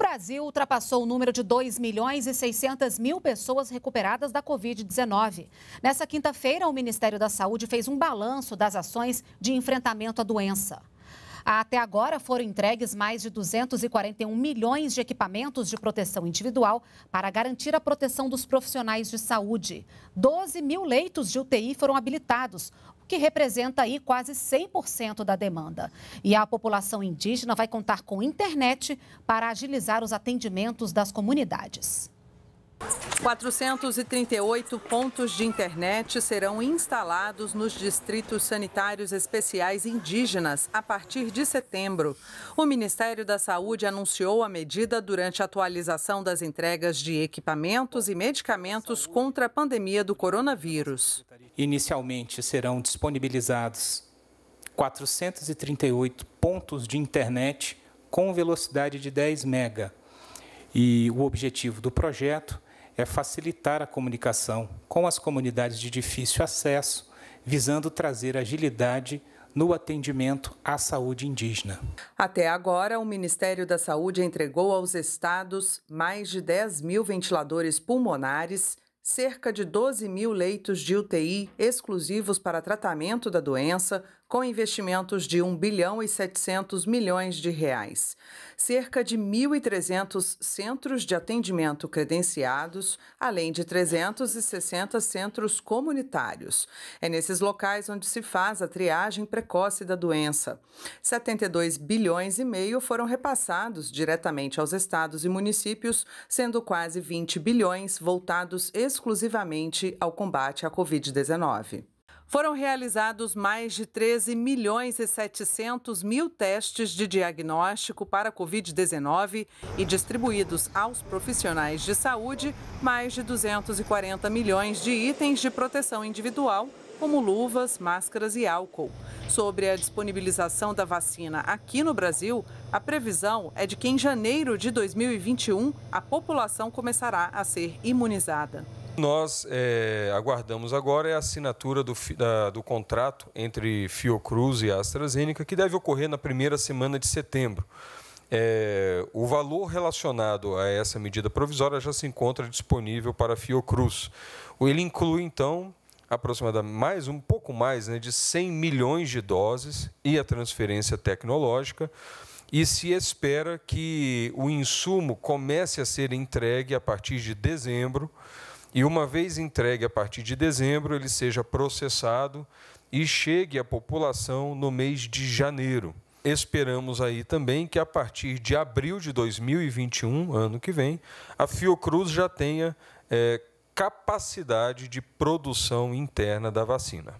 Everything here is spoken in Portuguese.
O Brasil ultrapassou o número de 2 milhões e 600 mil pessoas recuperadas da Covid-19. Nessa quinta-feira, o Ministério da Saúde fez um balanço das ações de enfrentamento à doença. Até agora foram entregues mais de 241 milhões de equipamentos de proteção individual para garantir a proteção dos profissionais de saúde. 12 mil leitos de UTI foram habilitados, que representa aí quase 100% da demanda. E a população indígena vai contar com internet para agilizar os atendimentos das comunidades. 438 pontos de internet serão instalados nos distritos sanitários especiais indígenas a partir de setembro. O Ministério da Saúde anunciou a medida durante a atualização das entregas de equipamentos e medicamentos contra a pandemia do coronavírus. Inicialmente serão disponibilizados 438 pontos de internet com velocidade de 10 mega. E o objetivo do projeto é facilitar a comunicação com as comunidades de difícil acesso, visando trazer agilidade no atendimento à saúde indígena. Até agora, o Ministério da Saúde entregou aos estados mais de 10 mil ventiladores pulmonares, cerca de 12 mil leitos de UTI exclusivos para tratamento da doença, com investimentos de 1 bilhão e 700 milhões de reais. Cerca de 1.300 centros de atendimento credenciados, além de 360 centros comunitários. É nesses locais onde se faz a triagem precoce da doença. 72 bilhões e meio foram repassados diretamente aos estados e municípios, sendo quase 20 bilhões voltados exclusivamente ao combate à Covid-19. Foram realizados mais de 13 milhões e 700 mil testes de diagnóstico para Covid-19 e distribuídos aos profissionais de saúde mais de 240 milhões de itens de proteção individual, como luvas, máscaras e álcool. Sobre a disponibilização da vacina aqui no Brasil, a previsão é de que em janeiro de 2021 a população começará a ser imunizada. Nós é, aguardamos agora é a assinatura do, da, do contrato entre Fiocruz e AstraZeneca, que deve ocorrer na primeira semana de setembro. É, o valor relacionado a essa medida provisória já se encontra disponível para a Fiocruz. Ele inclui, então, aproximadamente mais, um pouco mais, né, de 100 milhões de doses e a transferência tecnológica. E se espera que o insumo comece a ser entregue a partir de dezembro e, uma vez entregue a partir de dezembro, ele seja processado e chegue à população no mês de janeiro. Esperamos aí também que a partir de abril de 2021, ano que vem, a Fiocruz já tenha é, capacidade de produção interna da vacina.